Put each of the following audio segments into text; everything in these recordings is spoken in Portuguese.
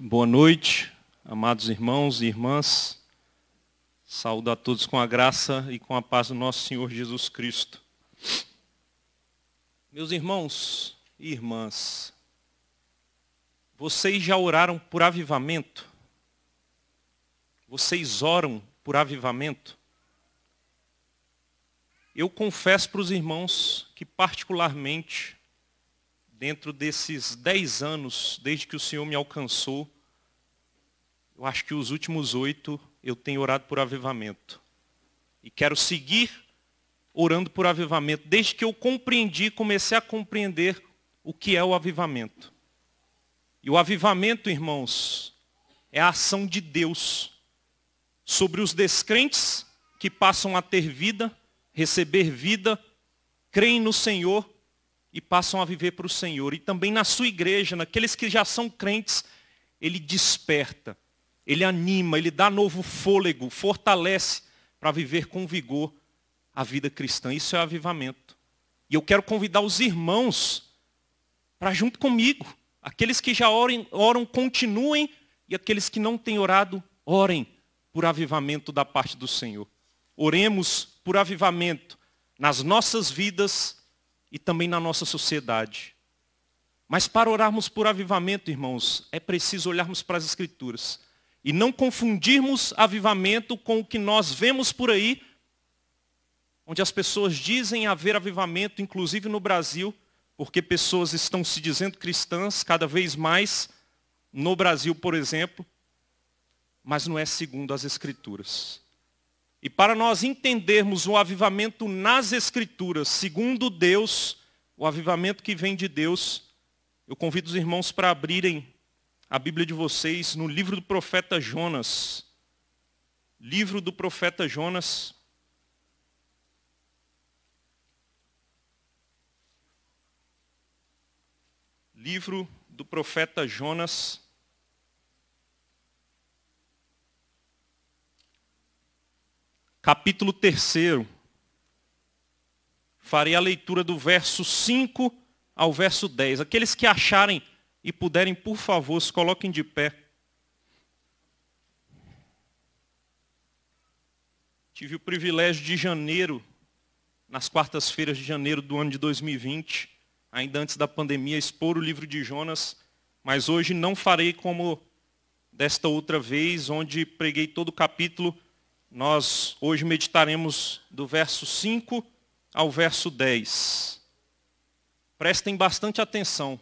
Boa noite, amados irmãos e irmãs. Saúdo a todos com a graça e com a paz do nosso Senhor Jesus Cristo. Meus irmãos e irmãs, vocês já oraram por avivamento? Vocês oram por avivamento? Eu confesso para os irmãos que, particularmente, dentro desses dez anos, desde que o Senhor me alcançou, eu acho que os últimos oito eu tenho orado por avivamento. E quero seguir orando por avivamento, desde que eu compreendi, comecei a compreender o que é o avivamento. E o avivamento, irmãos, é a ação de Deus sobre os descrentes que passam a ter vida, receber vida, creem no Senhor e passam a viver para o Senhor. E também na sua igreja, naqueles que já são crentes, ele desperta, ele anima, ele dá novo fôlego, fortalece para viver com vigor a vida cristã. Isso é avivamento. E eu quero convidar os irmãos para junto comigo. Aqueles que já orem, oram, continuem, e aqueles que não têm orado, orem por avivamento da parte do Senhor. Oremos por avivamento nas nossas vidas e também na nossa sociedade. Mas para orarmos por avivamento, irmãos, é preciso olharmos para as Escrituras e não confundirmos avivamento com o que nós vemos por aí, onde as pessoas dizem haver avivamento, inclusive no Brasil, porque pessoas estão se dizendo cristãs cada vez mais, no Brasil, por exemplo, mas não é segundo as Escrituras. E para nós entendermos o avivamento nas Escrituras, segundo Deus, o avivamento que vem de Deus, eu convido os irmãos para abrirem a Bíblia de vocês no livro do profeta Jonas. Livro do profeta Jonas. Livro do profeta Jonas. capítulo 3. Farei a leitura do verso 5 ao verso 10. Aqueles que acharem e puderem, por favor, se coloquem de pé. Tive o privilégio de janeiro, nas quartas-feiras de janeiro do ano de 2020, ainda antes da pandemia, expor o livro de Jonas, mas hoje não farei como desta outra vez, onde preguei todo o capítulo nós hoje meditaremos do verso 5 ao verso 10. Prestem bastante atenção.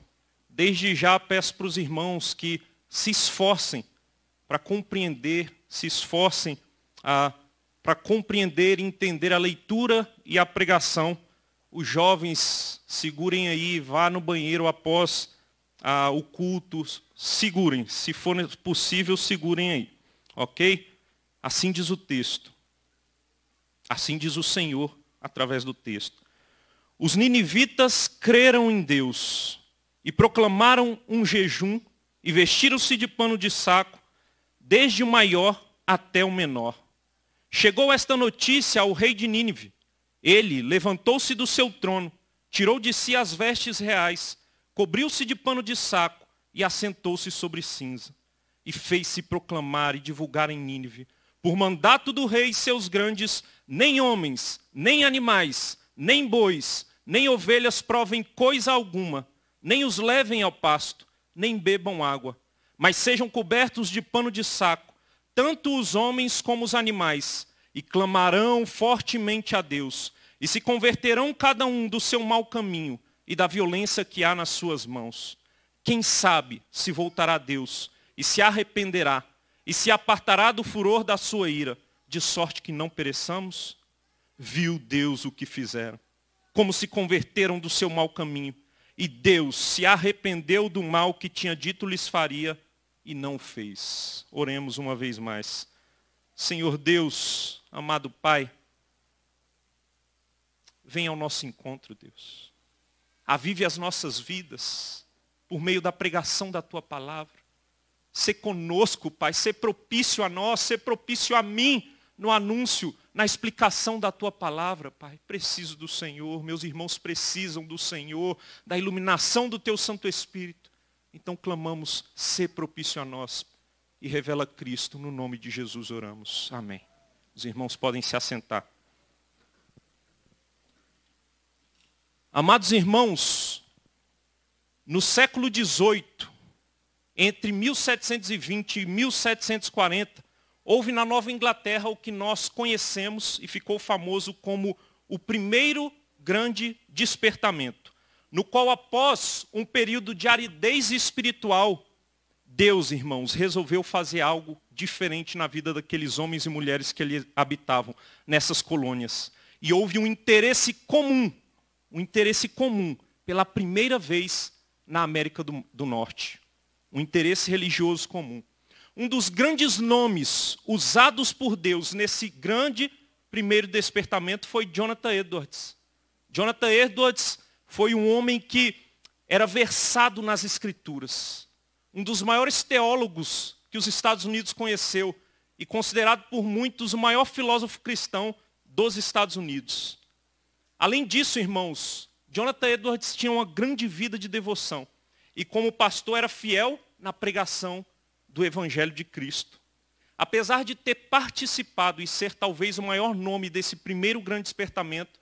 Desde já peço para os irmãos que se esforcem para compreender, se esforcem para compreender e entender a leitura e a pregação. Os jovens segurem aí, vá no banheiro após ah, o culto, segurem, se for possível, segurem aí, ok? Assim diz o texto. Assim diz o Senhor através do texto. Os ninivitas creram em Deus e proclamaram um jejum e vestiram-se de pano de saco, desde o maior até o menor. Chegou esta notícia ao rei de Nínive. Ele levantou-se do seu trono, tirou de si as vestes reais, cobriu-se de pano de saco e assentou-se sobre cinza. E fez-se proclamar e divulgar em Nínive por mandato do rei e seus grandes, nem homens, nem animais, nem bois, nem ovelhas provem coisa alguma, nem os levem ao pasto, nem bebam água, mas sejam cobertos de pano de saco, tanto os homens como os animais, e clamarão fortemente a Deus, e se converterão cada um do seu mau caminho e da violência que há nas suas mãos. Quem sabe se voltará a Deus e se arrependerá e se apartará do furor da sua ira, de sorte que não pereçamos? Viu Deus o que fizeram, como se converteram do seu mau caminho, e Deus se arrependeu do mal que tinha dito lhes faria e não fez. Oremos uma vez mais. Senhor Deus, amado Pai, vem ao nosso encontro, Deus. Avive as nossas vidas por meio da pregação da tua palavra ser conosco, Pai, ser propício a nós, ser propício a mim no anúncio, na explicação da tua palavra, Pai. Preciso do Senhor, meus irmãos precisam do Senhor, da iluminação do teu Santo Espírito. Então clamamos, ser propício a nós e revela Cristo, no nome de Jesus oramos. Amém. Os irmãos podem se assentar. Amados irmãos, no século XVIII, entre 1720 e 1740, houve na Nova Inglaterra o que nós conhecemos e ficou famoso como o primeiro grande despertamento, no qual, após um período de aridez espiritual, Deus, irmãos, resolveu fazer algo diferente na vida daqueles homens e mulheres que ele habitavam nessas colônias. E houve um interesse comum, um interesse comum, pela primeira vez na América do, do Norte um interesse religioso comum. Um dos grandes nomes usados por Deus nesse grande primeiro despertamento foi Jonathan Edwards. Jonathan Edwards foi um homem que era versado nas escrituras. Um dos maiores teólogos que os Estados Unidos conheceu e considerado por muitos o maior filósofo cristão dos Estados Unidos. Além disso, irmãos, Jonathan Edwards tinha uma grande vida de devoção e como pastor era fiel na pregação do Evangelho de Cristo. Apesar de ter participado e ser talvez o maior nome desse primeiro grande despertamento,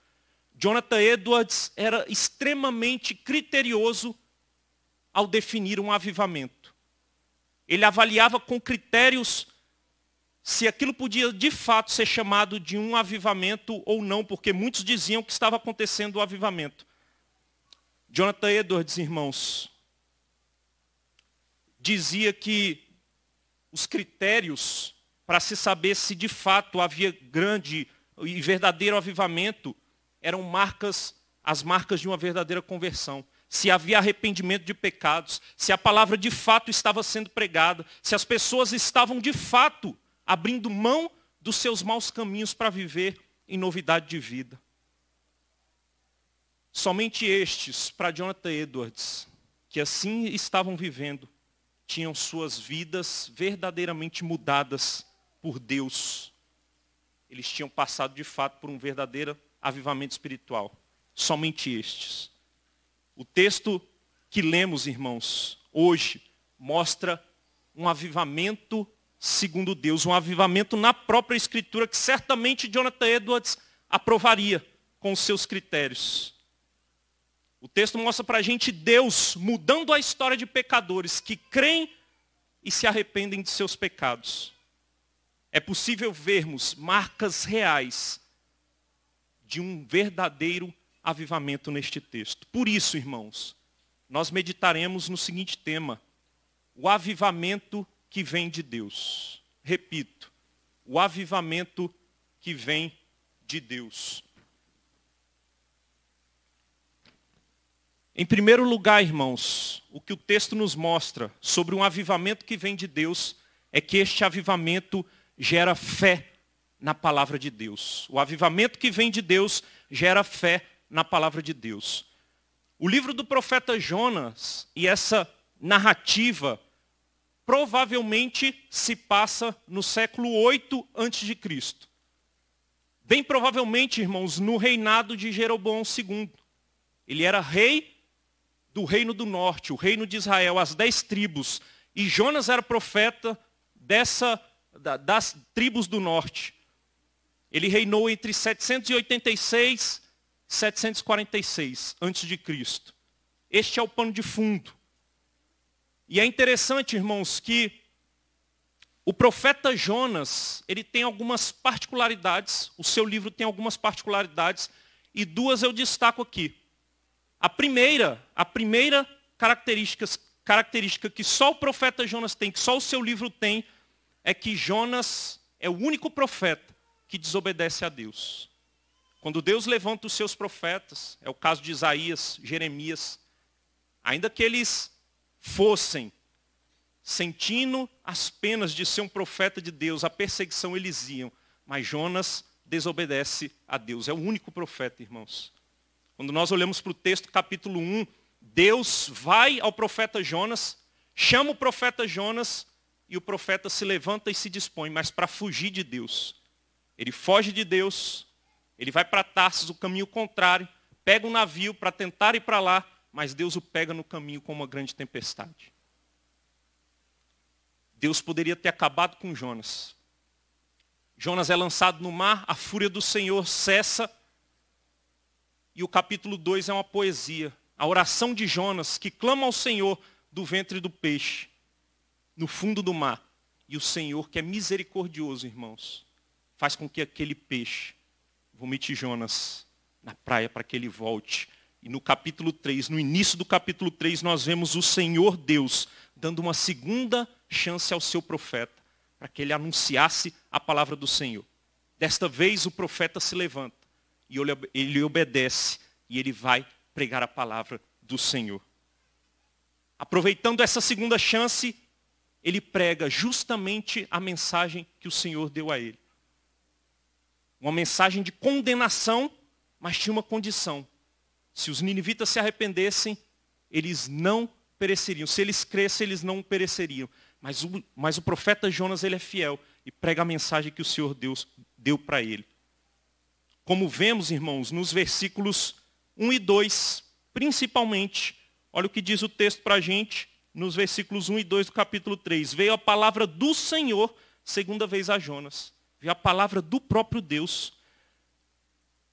Jonathan Edwards era extremamente criterioso ao definir um avivamento. Ele avaliava com critérios se aquilo podia de fato ser chamado de um avivamento ou não, porque muitos diziam que estava acontecendo o avivamento. Jonathan Edwards, irmãos, dizia que os critérios para se saber se de fato havia grande e verdadeiro avivamento eram marcas, as marcas de uma verdadeira conversão. Se havia arrependimento de pecados, se a palavra de fato estava sendo pregada, se as pessoas estavam de fato abrindo mão dos seus maus caminhos para viver em novidade de vida. Somente estes, para Jonathan Edwards, que assim estavam vivendo, tinham suas vidas verdadeiramente mudadas por Deus. Eles tinham passado de fato por um verdadeiro avivamento espiritual. Somente estes. O texto que lemos, irmãos, hoje, mostra um avivamento segundo Deus, um avivamento na própria Escritura que certamente Jonathan Edwards aprovaria com os seus critérios. O texto mostra para a gente Deus mudando a história de pecadores que creem e se arrependem de seus pecados. É possível vermos marcas reais de um verdadeiro avivamento neste texto. Por isso, irmãos, nós meditaremos no seguinte tema: o avivamento que vem de Deus. Repito, o avivamento que vem de Deus. Em primeiro lugar, irmãos, o que o texto nos mostra sobre um avivamento que vem de Deus é que este avivamento gera fé na palavra de Deus. O avivamento que vem de Deus gera fé na palavra de Deus. O livro do profeta Jonas e essa narrativa provavelmente se passa no século 8 a.C. Bem provavelmente, irmãos, no reinado de Jeroboão II. Ele era rei do reino do norte, o reino de Israel, as dez tribos. E Jonas era profeta dessa, das tribos do norte. Ele reinou entre 786 e 746 a.C. Este é o pano de fundo. E é interessante, irmãos, que o profeta Jonas, ele tem algumas particularidades, o seu livro tem algumas particularidades, e duas eu destaco aqui. A primeira, a primeira característica, característica que só o profeta Jonas tem, que só o seu livro tem, é que Jonas é o único profeta que desobedece a Deus. Quando Deus levanta os seus profetas, é o caso de Isaías, Jeremias, ainda que eles fossem sentindo as penas de ser um profeta de Deus, a perseguição eles iam, mas Jonas desobedece a Deus. É o único profeta, irmãos, quando nós olhamos para o texto capítulo 1, Deus vai ao profeta Jonas, chama o profeta Jonas e o profeta se levanta e se dispõe, mas para fugir de Deus. Ele foge de Deus, ele vai para Tarsis, o caminho contrário, pega um navio para tentar ir para lá, mas Deus o pega no caminho com uma grande tempestade. Deus poderia ter acabado com Jonas. Jonas é lançado no mar, a fúria do Senhor cessa, e o capítulo 2 é uma poesia. A oração de Jonas, que clama ao Senhor do ventre do peixe, no fundo do mar. E o Senhor, que é misericordioso, irmãos, faz com que aquele peixe vomite Jonas na praia para que ele volte. E no capítulo 3, no início do capítulo 3, nós vemos o Senhor Deus dando uma segunda chance ao seu profeta, para que ele anunciasse a palavra do Senhor. Desta vez o profeta se levanta e ele obedece e ele vai pregar a palavra do Senhor. Aproveitando essa segunda chance, ele prega justamente a mensagem que o Senhor deu a ele. Uma mensagem de condenação, mas tinha uma condição. Se os ninivitas se arrependessem, eles não pereceriam. Se eles crescem, eles não pereceriam. Mas o, mas o profeta Jonas ele é fiel e prega a mensagem que o Senhor Deus deu para ele como vemos, irmãos, nos versículos 1 e 2, principalmente. Olha o que diz o texto para a gente, nos versículos 1 e 2 do capítulo 3. Veio a palavra do Senhor, segunda vez a Jonas. Veio a palavra do próprio Deus,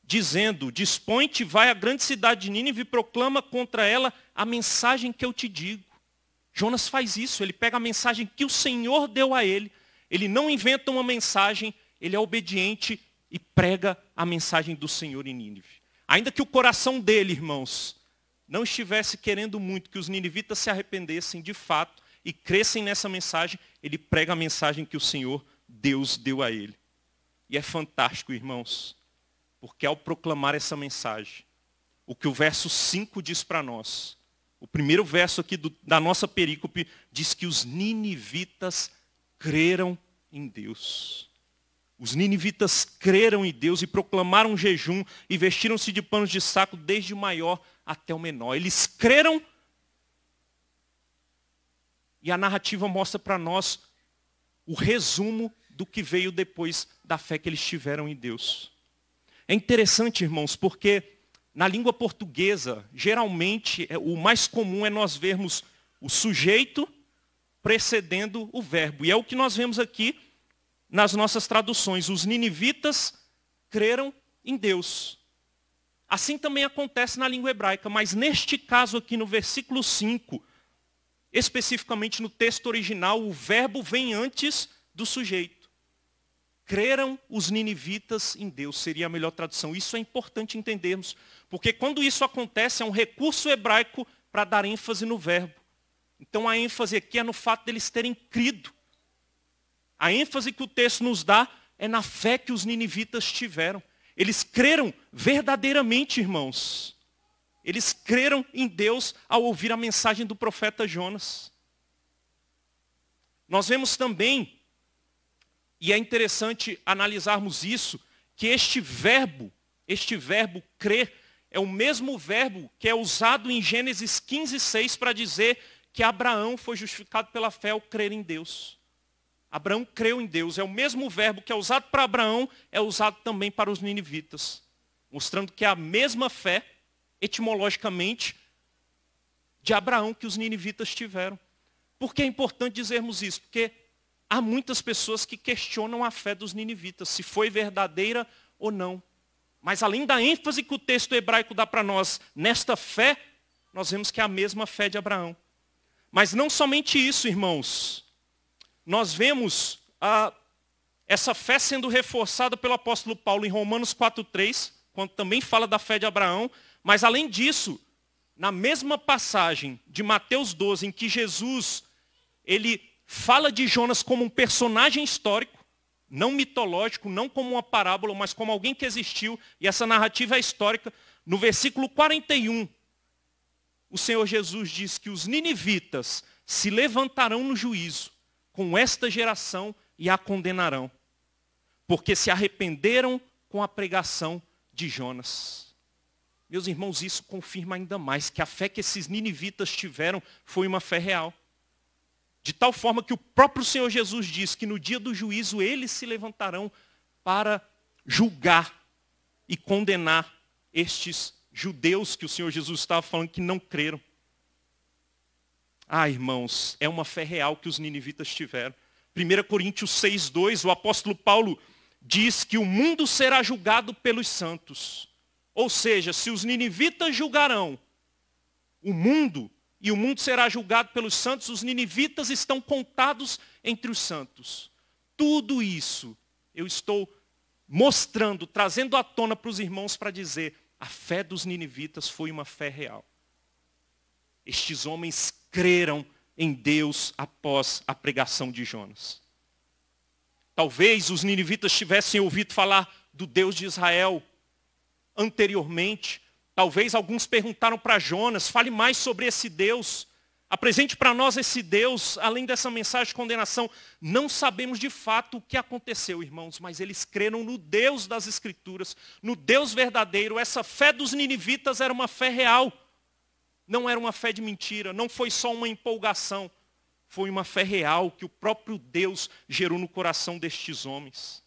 dizendo, dispõe-te, vai à grande cidade de Nínive e proclama contra ela a mensagem que eu te digo. Jonas faz isso, ele pega a mensagem que o Senhor deu a ele, ele não inventa uma mensagem, ele é obediente e prega a mensagem do Senhor em Nínive. Ainda que o coração dele, irmãos, não estivesse querendo muito que os ninivitas se arrependessem de fato e crescem nessa mensagem, ele prega a mensagem que o Senhor, Deus, deu a ele. E é fantástico, irmãos, porque ao proclamar essa mensagem, o que o verso 5 diz para nós, o primeiro verso aqui do, da nossa perícope diz que os ninivitas creram em Deus. Os ninivitas creram em Deus e proclamaram jejum e vestiram-se de panos de saco desde o maior até o menor. Eles creram e a narrativa mostra para nós o resumo do que veio depois da fé que eles tiveram em Deus. É interessante, irmãos, porque na língua portuguesa, geralmente, é, o mais comum é nós vermos o sujeito precedendo o verbo. E é o que nós vemos aqui nas nossas traduções. Os ninivitas creram em Deus. Assim também acontece na língua hebraica, mas neste caso aqui no versículo 5, especificamente no texto original, o verbo vem antes do sujeito. Creram os ninivitas em Deus, seria a melhor tradução. Isso é importante entendermos, porque quando isso acontece é um recurso hebraico para dar ênfase no verbo. Então a ênfase aqui é no fato deles terem crido. A ênfase que o texto nos dá é na fé que os ninivitas tiveram. Eles creram verdadeiramente, irmãos. Eles creram em Deus ao ouvir a mensagem do profeta Jonas. Nós vemos também, e é interessante analisarmos isso, que este verbo, este verbo crer, é o mesmo verbo que é usado em Gênesis 15, 6 para dizer que Abraão foi justificado pela fé ao crer em Deus. Abraão creu em Deus. É o mesmo verbo que é usado para Abraão, é usado também para os ninivitas. Mostrando que é a mesma fé, etimologicamente, de Abraão que os ninivitas tiveram. Por que é importante dizermos isso? Porque há muitas pessoas que questionam a fé dos ninivitas, se foi verdadeira ou não. Mas além da ênfase que o texto hebraico dá para nós nesta fé, nós vemos que é a mesma fé de Abraão. Mas não somente isso, irmãos nós vemos essa fé sendo reforçada pelo apóstolo Paulo em Romanos 4,3, quando também fala da fé de Abraão, mas além disso, na mesma passagem de Mateus 12, em que Jesus ele fala de Jonas como um personagem histórico, não mitológico, não como uma parábola, mas como alguém que existiu, e essa narrativa é histórica. No versículo 41, o Senhor Jesus diz que os ninivitas se levantarão no juízo com esta geração e a condenarão, porque se arrependeram com a pregação de Jonas. Meus irmãos, isso confirma ainda mais que a fé que esses ninivitas tiveram foi uma fé real. De tal forma que o próprio Senhor Jesus diz que no dia do juízo eles se levantarão para julgar e condenar estes judeus que o Senhor Jesus estava falando que não creram. Ah, irmãos, é uma fé real que os ninivitas tiveram. 1 Coríntios 6,2, o apóstolo Paulo diz que o mundo será julgado pelos santos. Ou seja, se os ninivitas julgarão o mundo, e o mundo será julgado pelos santos, os ninivitas estão contados entre os santos. Tudo isso eu estou mostrando, trazendo à tona para os irmãos para dizer, a fé dos ninivitas foi uma fé real. Estes homens creram em Deus após a pregação de Jonas. Talvez os ninivitas tivessem ouvido falar do Deus de Israel anteriormente. Talvez alguns perguntaram para Jonas, fale mais sobre esse Deus. Apresente para nós esse Deus, além dessa mensagem de condenação. Não sabemos de fato o que aconteceu, irmãos, mas eles creram no Deus das Escrituras, no Deus verdadeiro. Essa fé dos ninivitas era uma fé real não era uma fé de mentira, não foi só uma empolgação, foi uma fé real que o próprio Deus gerou no coração destes homens.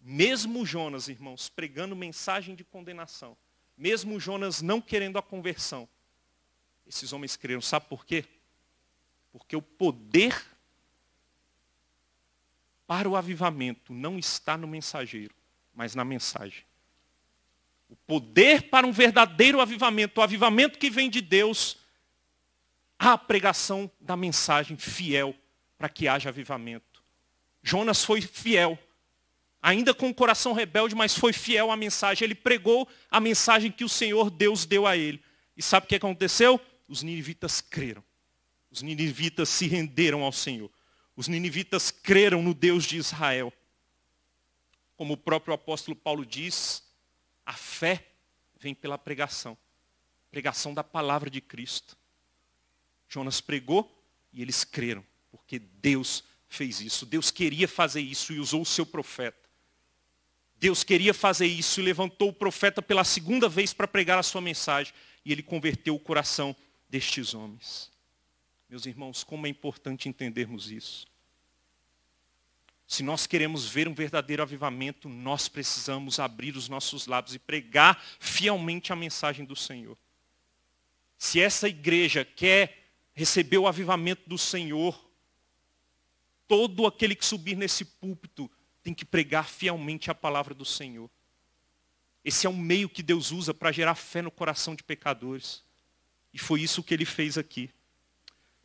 Mesmo Jonas, irmãos, pregando mensagem de condenação, mesmo Jonas não querendo a conversão, esses homens creram. Sabe por quê? Porque o poder para o avivamento não está no mensageiro, mas na mensagem. O poder para um verdadeiro avivamento, o avivamento que vem de Deus, a pregação da mensagem fiel para que haja avivamento. Jonas foi fiel, ainda com o coração rebelde, mas foi fiel à mensagem. Ele pregou a mensagem que o Senhor Deus deu a ele. E sabe o que aconteceu? Os ninivitas creram. Os ninivitas se renderam ao Senhor. Os ninivitas creram no Deus de Israel. Como o próprio apóstolo Paulo diz, a fé vem pela pregação pregação da palavra de Cristo. Jonas pregou e eles creram, porque Deus fez isso. Deus queria fazer isso e usou o seu profeta. Deus queria fazer isso e levantou o profeta pela segunda vez para pregar a sua mensagem. E ele converteu o coração destes homens. Meus irmãos, como é importante entendermos isso. Se nós queremos ver um verdadeiro avivamento, nós precisamos abrir os nossos lábios e pregar fielmente a mensagem do Senhor. Se essa igreja quer receber o avivamento do Senhor, todo aquele que subir nesse púlpito tem que pregar fielmente a palavra do Senhor. Esse é o meio que Deus usa para gerar fé no coração de pecadores. E foi isso que ele fez aqui.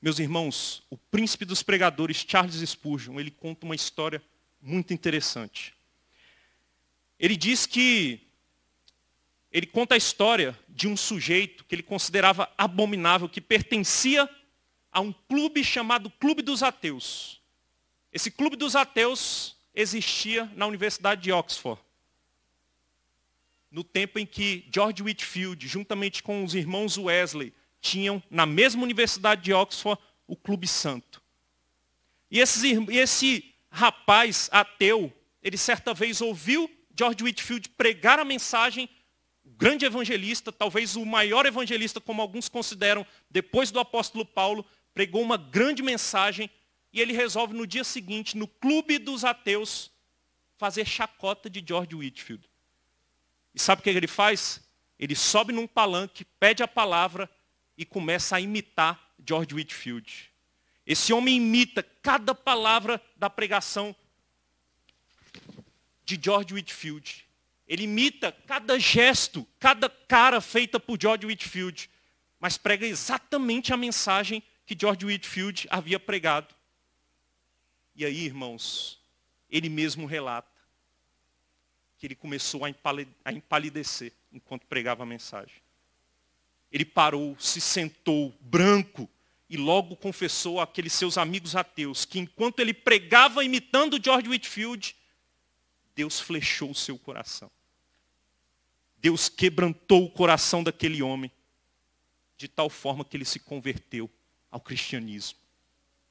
Meus irmãos, o príncipe dos pregadores, Charles Spurgeon, ele conta uma história muito interessante. Ele diz que ele conta a história de um sujeito que ele considerava abominável, que pertencia a um clube chamado Clube dos Ateus. Esse Clube dos Ateus existia na Universidade de Oxford. No tempo em que George Whitfield, juntamente com os irmãos Wesley, tinham, na mesma universidade de Oxford, o Clube Santo. E esse, esse rapaz ateu, ele certa vez ouviu George Whitfield pregar a mensagem, o grande evangelista, talvez o maior evangelista, como alguns consideram, depois do apóstolo Paulo, pregou uma grande mensagem e ele resolve no dia seguinte, no Clube dos Ateus, fazer chacota de George Whitfield. E sabe o que ele faz? Ele sobe num palanque, pede a palavra e começa a imitar George Whitfield. Esse homem imita cada palavra da pregação de George Whitfield. Ele imita cada gesto, cada cara feita por George Whitfield, mas prega exatamente a mensagem que George Whitfield havia pregado. E aí, irmãos, ele mesmo relata que ele começou a empalidecer enquanto pregava a mensagem. Ele parou, se sentou, branco, e logo confessou àqueles seus amigos ateus que enquanto ele pregava imitando George Whitfield, Deus flechou o seu coração. Deus quebrantou o coração daquele homem, de tal forma que ele se converteu ao cristianismo.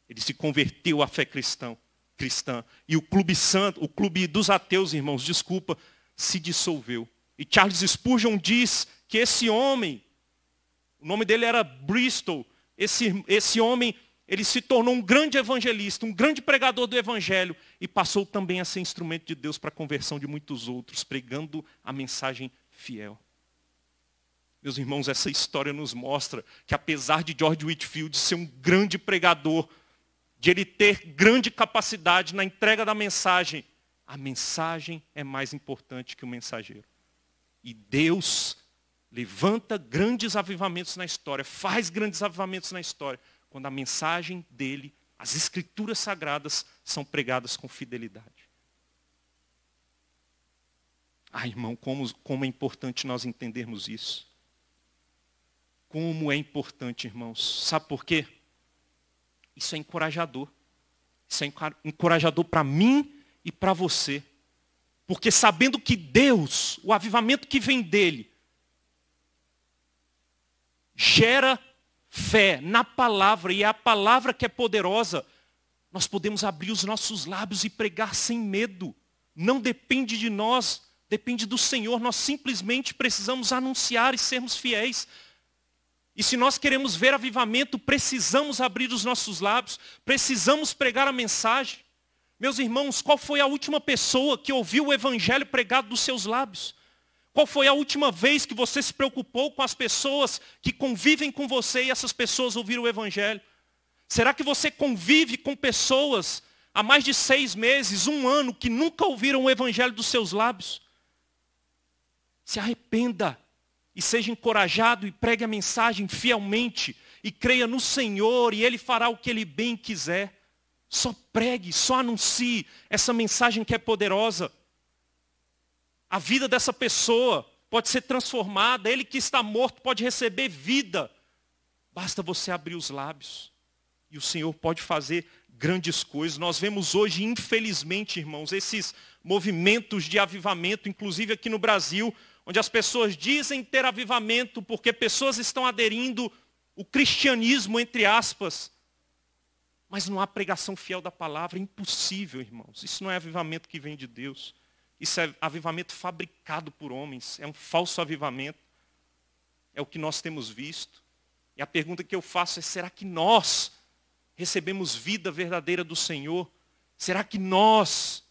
Ele se converteu à fé cristã. cristã. E o clube santo, o clube dos ateus, irmãos, desculpa, se dissolveu. E Charles Spurgeon diz que esse homem o nome dele era Bristol. Esse, esse homem, ele se tornou um grande evangelista, um grande pregador do evangelho e passou também a ser instrumento de Deus para a conversão de muitos outros, pregando a mensagem fiel. Meus irmãos, essa história nos mostra que apesar de George Whitfield ser um grande pregador, de ele ter grande capacidade na entrega da mensagem, a mensagem é mais importante que o mensageiro. E Deus levanta grandes avivamentos na história, faz grandes avivamentos na história, quando a mensagem dele, as escrituras sagradas, são pregadas com fidelidade. Ah, irmão, como, como é importante nós entendermos isso. Como é importante, irmãos. Sabe por quê? Isso é encorajador. Isso é encorajador para mim e para você. Porque sabendo que Deus, o avivamento que vem dele, gera fé na palavra, e é a palavra que é poderosa. Nós podemos abrir os nossos lábios e pregar sem medo. Não depende de nós, depende do Senhor. Nós simplesmente precisamos anunciar e sermos fiéis. E se nós queremos ver avivamento, precisamos abrir os nossos lábios, precisamos pregar a mensagem. Meus irmãos, qual foi a última pessoa que ouviu o evangelho pregado dos seus lábios? Qual foi a última vez que você se preocupou com as pessoas que convivem com você e essas pessoas ouviram o Evangelho? Será que você convive com pessoas há mais de seis meses, um ano, que nunca ouviram o Evangelho dos seus lábios? Se arrependa e seja encorajado e pregue a mensagem fielmente e creia no Senhor e Ele fará o que Ele bem quiser. Só pregue, só anuncie essa mensagem que é poderosa. A vida dessa pessoa pode ser transformada, ele que está morto pode receber vida. Basta você abrir os lábios e o Senhor pode fazer grandes coisas. Nós vemos hoje, infelizmente, irmãos, esses movimentos de avivamento, inclusive aqui no Brasil, onde as pessoas dizem ter avivamento porque pessoas estão aderindo o cristianismo, entre aspas. Mas não há pregação fiel da palavra, é impossível, irmãos. Isso não é avivamento que vem de Deus. Isso é avivamento fabricado por homens, é um falso avivamento. É o que nós temos visto. E a pergunta que eu faço é: será que nós recebemos vida verdadeira do Senhor? Será que nós,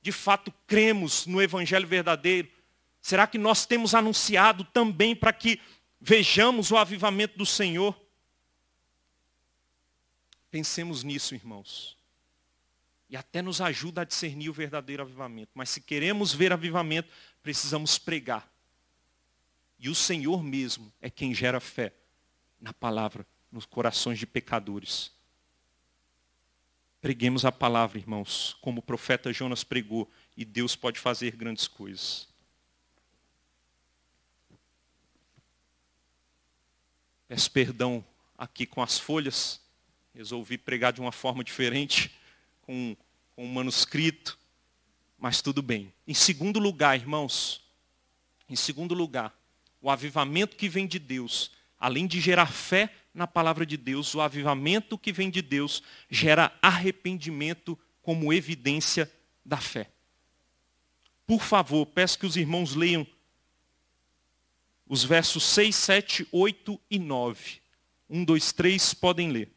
de fato, cremos no Evangelho verdadeiro? Será que nós temos anunciado também para que vejamos o avivamento do Senhor? Pensemos nisso, irmãos. E até nos ajuda a discernir o verdadeiro avivamento. Mas se queremos ver avivamento, precisamos pregar. E o Senhor mesmo é quem gera fé na palavra, nos corações de pecadores. Preguemos a palavra, irmãos, como o profeta Jonas pregou, e Deus pode fazer grandes coisas. Peço perdão aqui com as folhas, resolvi pregar de uma forma diferente com, com um manuscrito, mas tudo bem. Em segundo lugar, irmãos, em segundo lugar, o avivamento que vem de Deus, além de gerar fé na palavra de Deus, o avivamento que vem de Deus gera arrependimento como evidência da fé. Por favor, peço que os irmãos leiam os versos 6, 7, 8 e 9. 1, 2, 3, podem ler.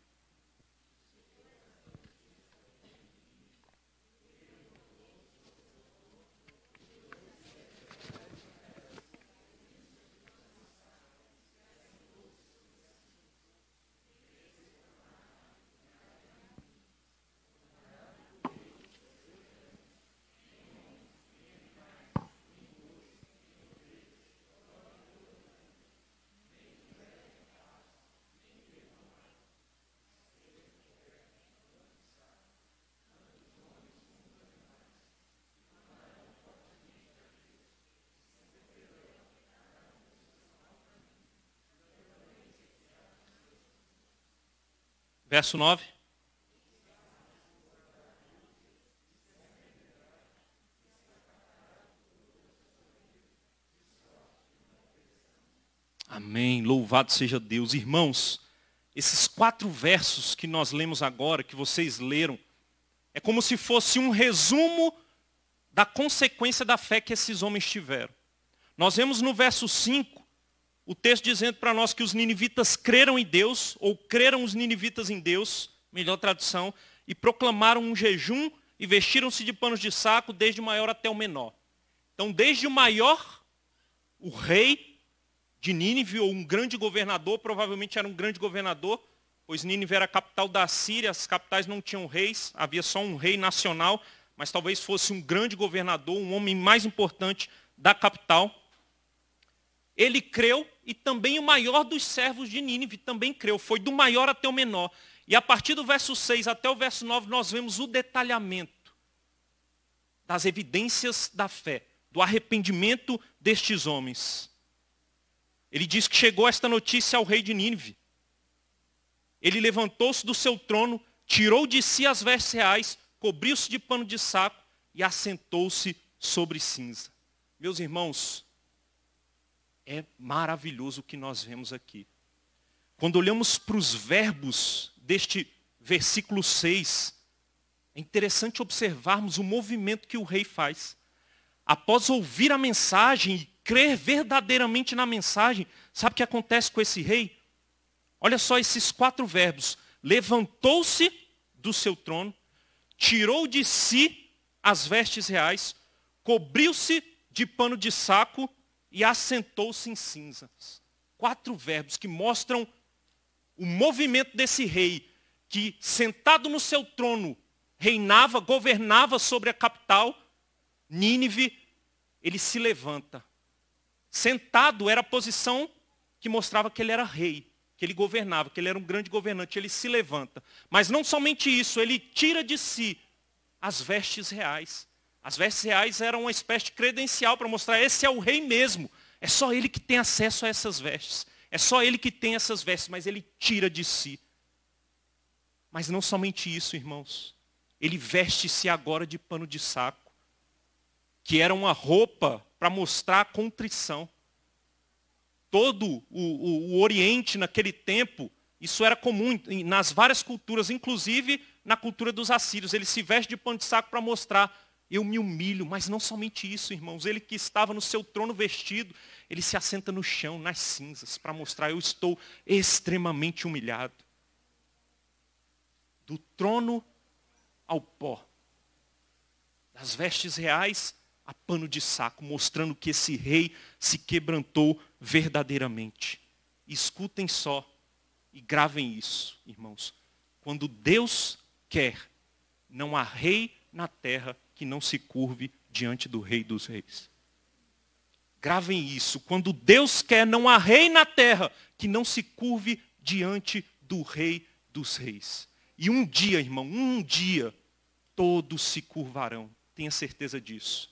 Verso 9. Amém. Louvado seja Deus. Irmãos, esses quatro versos que nós lemos agora, que vocês leram, é como se fosse um resumo da consequência da fé que esses homens tiveram. Nós vemos no verso 5 o texto dizendo para nós que os ninivitas creram em Deus, ou creram os ninivitas em Deus, melhor tradução, e proclamaram um jejum e vestiram-se de panos de saco, desde o maior até o menor. Então, desde o maior, o rei de Nínive, ou um grande governador, provavelmente era um grande governador, pois Nínive era a capital da Síria, as capitais não tinham reis, havia só um rei nacional, mas talvez fosse um grande governador, um homem mais importante da capital. Ele creu e também o maior dos servos de Nínive também creu. Foi do maior até o menor. E a partir do verso 6 até o verso 9, nós vemos o detalhamento das evidências da fé, do arrependimento destes homens. Ele diz que chegou esta notícia ao rei de Nínive. Ele levantou-se do seu trono, tirou de si as vestes reais, cobriu-se de pano de saco e assentou-se sobre cinza. Meus irmãos, é maravilhoso o que nós vemos aqui. Quando olhamos para os verbos deste versículo 6, é interessante observarmos o movimento que o rei faz. Após ouvir a mensagem e crer verdadeiramente na mensagem, sabe o que acontece com esse rei? Olha só esses quatro verbos. Levantou-se do seu trono, tirou de si as vestes reais, cobriu-se de pano de saco e assentou-se em cinzas. Quatro verbos que mostram o movimento desse rei, que sentado no seu trono, reinava, governava sobre a capital, Nínive, ele se levanta. Sentado era a posição que mostrava que ele era rei, que ele governava, que ele era um grande governante, ele se levanta. Mas não somente isso, ele tira de si as vestes reais. As vestes reais eram uma espécie de credencial para mostrar esse é o rei mesmo. É só ele que tem acesso a essas vestes. É só ele que tem essas vestes, mas ele tira de si. Mas não somente isso, irmãos. Ele veste-se agora de pano de saco, que era uma roupa para mostrar a contrição. Todo o, o, o Oriente naquele tempo, isso era comum nas várias culturas, inclusive na cultura dos assírios. Ele se veste de pano de saco para mostrar eu me humilho, mas não somente isso, irmãos. Ele que estava no seu trono vestido, ele se assenta no chão, nas cinzas, para mostrar: eu estou extremamente humilhado. Do trono ao pó, das vestes reais a pano de saco, mostrando que esse rei se quebrantou verdadeiramente. Escutem só e gravem isso, irmãos. Quando Deus quer, não há rei na terra que não se curve diante do Rei dos Reis. Gravem isso. Quando Deus quer, não há rei na terra que não se curve diante do Rei dos Reis. E um dia, irmão, um dia, todos se curvarão. Tenha certeza disso.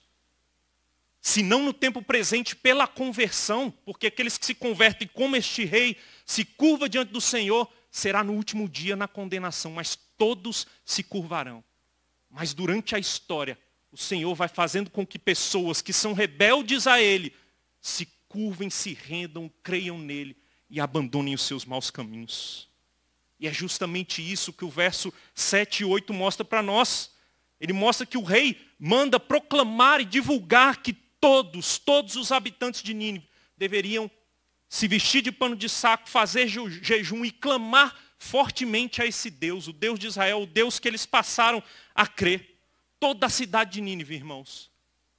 Se não no tempo presente, pela conversão, porque aqueles que se convertem como este rei, se curva diante do Senhor, será no último dia na condenação, mas todos se curvarão. Mas durante a história, o Senhor vai fazendo com que pessoas que são rebeldes a Ele se curvem, se rendam, creiam nele e abandonem os seus maus caminhos. E é justamente isso que o verso 7 e 8 mostra para nós. Ele mostra que o rei manda proclamar e divulgar que todos, todos os habitantes de Nínive deveriam se vestir de pano de saco, fazer jejum e clamar fortemente a esse Deus, o Deus de Israel, o Deus que eles passaram a crer. Toda a cidade de Nínive, irmãos,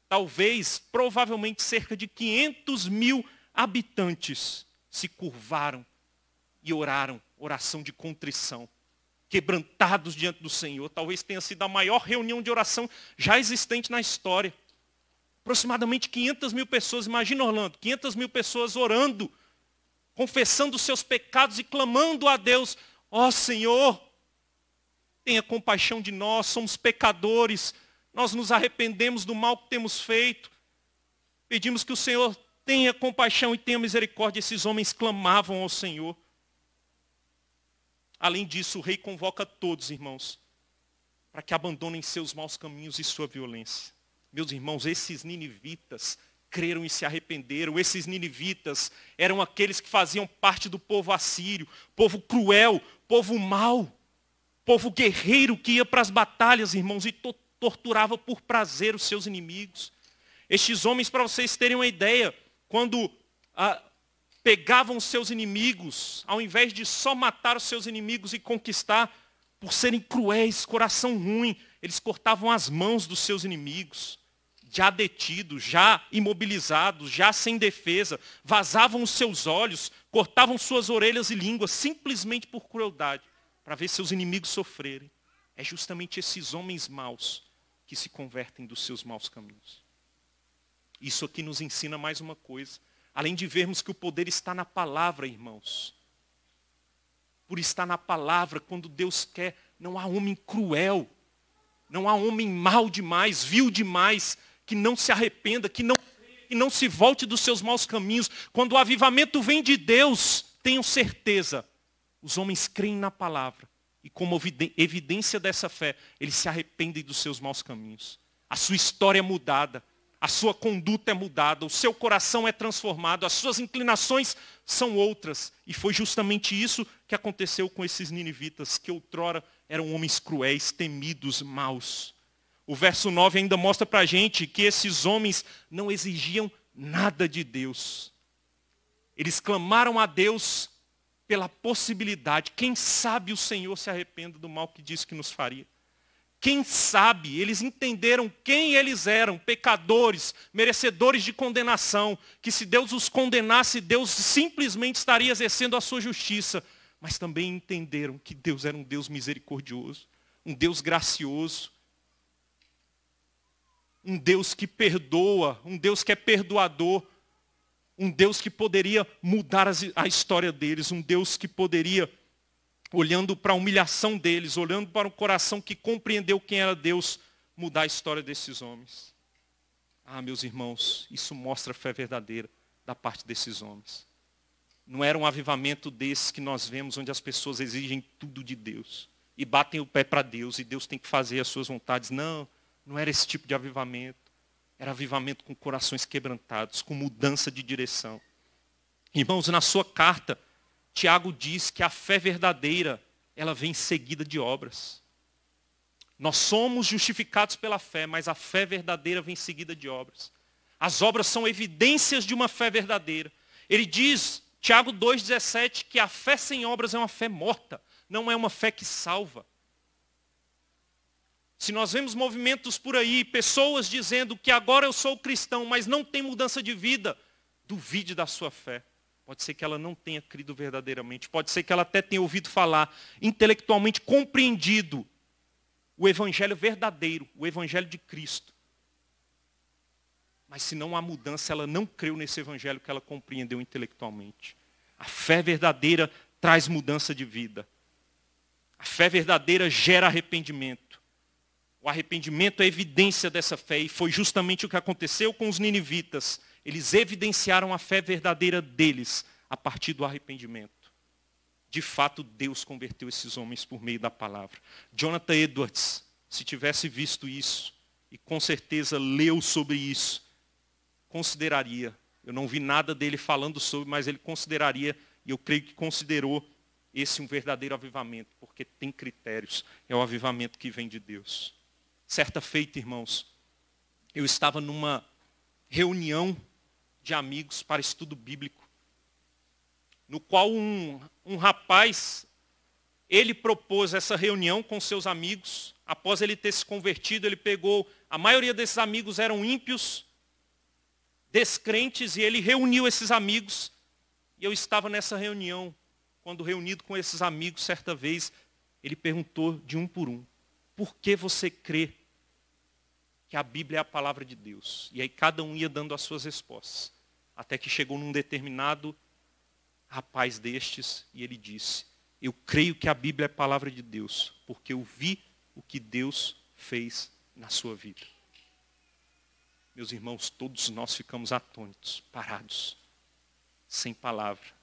talvez, provavelmente cerca de 500 mil habitantes se curvaram e oraram oração de contrição, quebrantados diante do Senhor. Talvez tenha sido a maior reunião de oração já existente na história. Aproximadamente 500 mil pessoas, imagina Orlando, 500 mil pessoas orando confessando os seus pecados e clamando a Deus: Ó oh, Senhor, tenha compaixão de nós, somos pecadores, nós nos arrependemos do mal que temos feito, pedimos que o Senhor tenha compaixão e tenha misericórdia. Esses homens clamavam ao Senhor. Além disso, o rei convoca todos, irmãos, para que abandonem seus maus caminhos e sua violência. Meus irmãos, esses ninivitas creram e se arrependeram. Esses ninivitas eram aqueles que faziam parte do povo assírio, povo cruel, povo mau, povo guerreiro que ia para as batalhas, irmãos, e to torturava por prazer os seus inimigos. Estes homens, para vocês terem uma ideia, quando ah, pegavam os seus inimigos, ao invés de só matar os seus inimigos e conquistar, por serem cruéis, coração ruim, eles cortavam as mãos dos seus inimigos já detidos, já imobilizados, já sem defesa, vazavam os seus olhos, cortavam suas orelhas e línguas simplesmente por crueldade, para ver seus inimigos sofrerem. É justamente esses homens maus que se convertem dos seus maus caminhos. Isso aqui nos ensina mais uma coisa. Além de vermos que o poder está na palavra, irmãos. Por estar na palavra, quando Deus quer, não há homem cruel, não há homem mal demais, vil demais, que não se arrependa, que não, que não se volte dos seus maus caminhos. Quando o avivamento vem de Deus, tenham certeza, os homens creem na palavra. E como evidência dessa fé, eles se arrependem dos seus maus caminhos. A sua história é mudada, a sua conduta é mudada, o seu coração é transformado, as suas inclinações são outras. E foi justamente isso que aconteceu com esses ninivitas, que outrora eram homens cruéis, temidos, maus. O verso 9 ainda mostra para a gente que esses homens não exigiam nada de Deus. Eles clamaram a Deus pela possibilidade. Quem sabe o Senhor se arrependa do mal que disse que nos faria. Quem sabe, eles entenderam quem eles eram, pecadores, merecedores de condenação, que se Deus os condenasse, Deus simplesmente estaria exercendo a sua justiça. Mas também entenderam que Deus era um Deus misericordioso, um Deus gracioso, um Deus que perdoa, um Deus que é perdoador, um Deus que poderia mudar a história deles, um Deus que poderia, olhando para a humilhação deles, olhando para o coração que compreendeu quem era Deus, mudar a história desses homens. Ah, meus irmãos, isso mostra a fé verdadeira da parte desses homens. Não era um avivamento desse que nós vemos, onde as pessoas exigem tudo de Deus e batem o pé para Deus e Deus tem que fazer as suas vontades. Não, não era esse tipo de avivamento. Era avivamento com corações quebrantados, com mudança de direção. Irmãos, na sua carta, Tiago diz que a fé verdadeira, ela vem seguida de obras. Nós somos justificados pela fé, mas a fé verdadeira vem seguida de obras. As obras são evidências de uma fé verdadeira. Ele diz, Tiago 2,17, que a fé sem obras é uma fé morta, não é uma fé que salva. Se nós vemos movimentos por aí, pessoas dizendo que agora eu sou cristão, mas não tem mudança de vida, duvide da sua fé. Pode ser que ela não tenha crido verdadeiramente, pode ser que ela até tenha ouvido falar, intelectualmente compreendido o evangelho verdadeiro, o evangelho de Cristo. Mas se não há mudança, ela não creu nesse evangelho que ela compreendeu intelectualmente. A fé verdadeira traz mudança de vida. A fé verdadeira gera arrependimento. O arrependimento é evidência dessa fé e foi justamente o que aconteceu com os ninivitas. Eles evidenciaram a fé verdadeira deles a partir do arrependimento. De fato, Deus converteu esses homens por meio da palavra. Jonathan Edwards, se tivesse visto isso, e com certeza leu sobre isso, consideraria, eu não vi nada dele falando sobre, mas ele consideraria, e eu creio que considerou esse um verdadeiro avivamento, porque tem critérios, é o avivamento que vem de Deus. Certa feita, irmãos, eu estava numa reunião de amigos para estudo bíblico, no qual um, um rapaz, ele propôs essa reunião com seus amigos, após ele ter se convertido, ele pegou, a maioria desses amigos eram ímpios, descrentes, e ele reuniu esses amigos, e eu estava nessa reunião, quando reunido com esses amigos, certa vez, ele perguntou de um por um, porque você crê que a Bíblia é a palavra de Deus? E aí cada um ia dando as suas respostas. Até que chegou num determinado rapaz destes e ele disse: Eu creio que a Bíblia é a palavra de Deus, porque eu vi o que Deus fez na sua vida. Meus irmãos, todos nós ficamos atônitos, parados, sem palavra.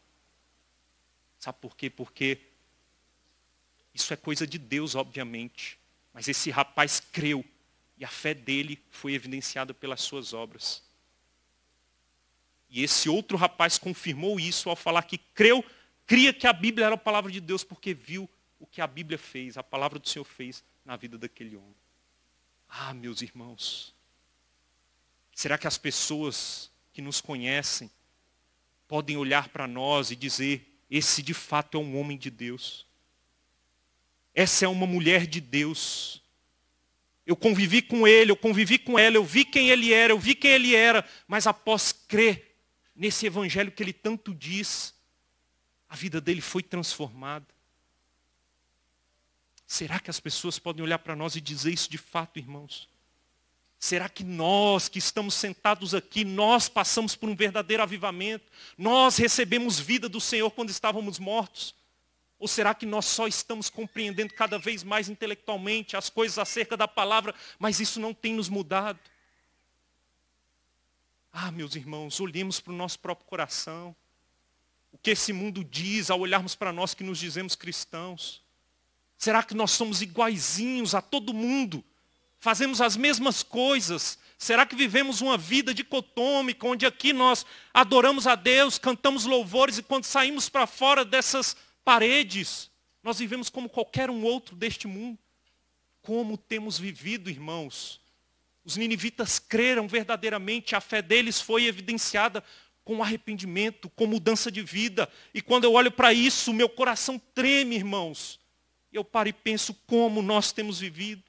Sabe por quê? Porque isso é coisa de Deus, obviamente. Mas esse rapaz creu e a fé dele foi evidenciada pelas suas obras. E esse outro rapaz confirmou isso ao falar que creu, cria que a Bíblia era a palavra de Deus porque viu o que a Bíblia fez, a palavra do Senhor fez na vida daquele homem. Ah, meus irmãos, será que as pessoas que nos conhecem podem olhar para nós e dizer: esse de fato é um homem de Deus? Essa é uma mulher de Deus. Eu convivi com ele, eu convivi com ela, eu vi quem ele era, eu vi quem ele era, mas após crer nesse evangelho que ele tanto diz, a vida dele foi transformada. Será que as pessoas podem olhar para nós e dizer isso de fato, irmãos? Será que nós que estamos sentados aqui, nós passamos por um verdadeiro avivamento? Nós recebemos vida do Senhor quando estávamos mortos? Ou será que nós só estamos compreendendo cada vez mais intelectualmente as coisas acerca da palavra, mas isso não tem nos mudado? Ah, meus irmãos, olhemos para o nosso próprio coração. O que esse mundo diz ao olharmos para nós que nos dizemos cristãos? Será que nós somos iguaizinhos a todo mundo? Fazemos as mesmas coisas? Será que vivemos uma vida dicotômica, onde aqui nós adoramos a Deus, cantamos louvores e quando saímos para fora dessas paredes. Nós vivemos como qualquer um outro deste mundo. Como temos vivido, irmãos? Os ninivitas creram verdadeiramente, a fé deles foi evidenciada com arrependimento, com mudança de vida. E quando eu olho para isso, meu coração treme, irmãos. Eu paro e penso como nós temos vivido,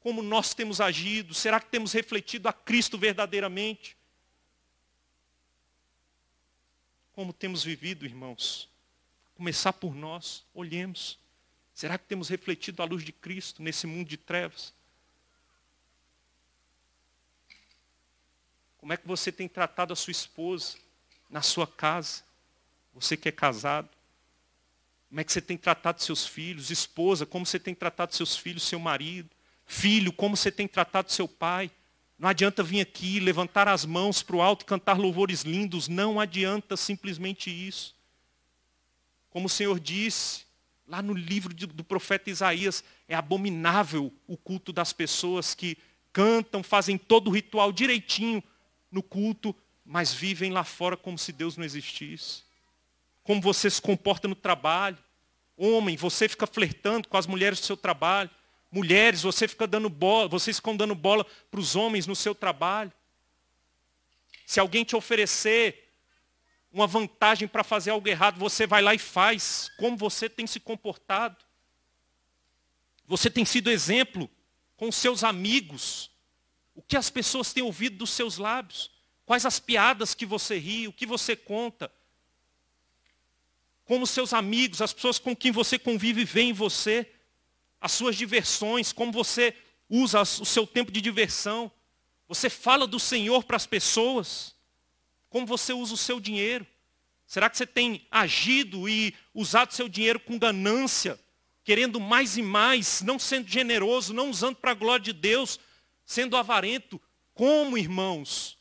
como nós temos agido, será que temos refletido a Cristo verdadeiramente? Como temos vivido, irmãos? começar por nós, olhemos. Será que temos refletido a luz de Cristo nesse mundo de trevas? Como é que você tem tratado a sua esposa na sua casa? Você que é casado? Como é que você tem tratado seus filhos? Esposa, como você tem tratado seus filhos, seu marido? Filho, como você tem tratado seu pai? Não adianta vir aqui, levantar as mãos para o alto, e cantar louvores lindos. Não adianta simplesmente isso. Como o Senhor disse lá no livro do profeta Isaías, é abominável o culto das pessoas que cantam, fazem todo o ritual direitinho no culto, mas vivem lá fora como se Deus não existisse. Como você se comporta no trabalho. Homem, você fica flertando com as mulheres do seu trabalho. Mulheres, você fica dando bola, vocês ficam dando bola para os homens no seu trabalho. Se alguém te oferecer uma vantagem para fazer algo errado, você vai lá e faz. Como você tem se comportado? Você tem sido exemplo com seus amigos? O que as pessoas têm ouvido dos seus lábios? Quais as piadas que você ri? O que você conta? Como seus amigos, as pessoas com quem você convive veem você? As suas diversões, como você usa o seu tempo de diversão? Você fala do Senhor para as pessoas? Como você usa o seu dinheiro? Será que você tem agido e usado seu dinheiro com ganância, querendo mais e mais, não sendo generoso, não usando para a glória de Deus, sendo avarento? Como, irmãos,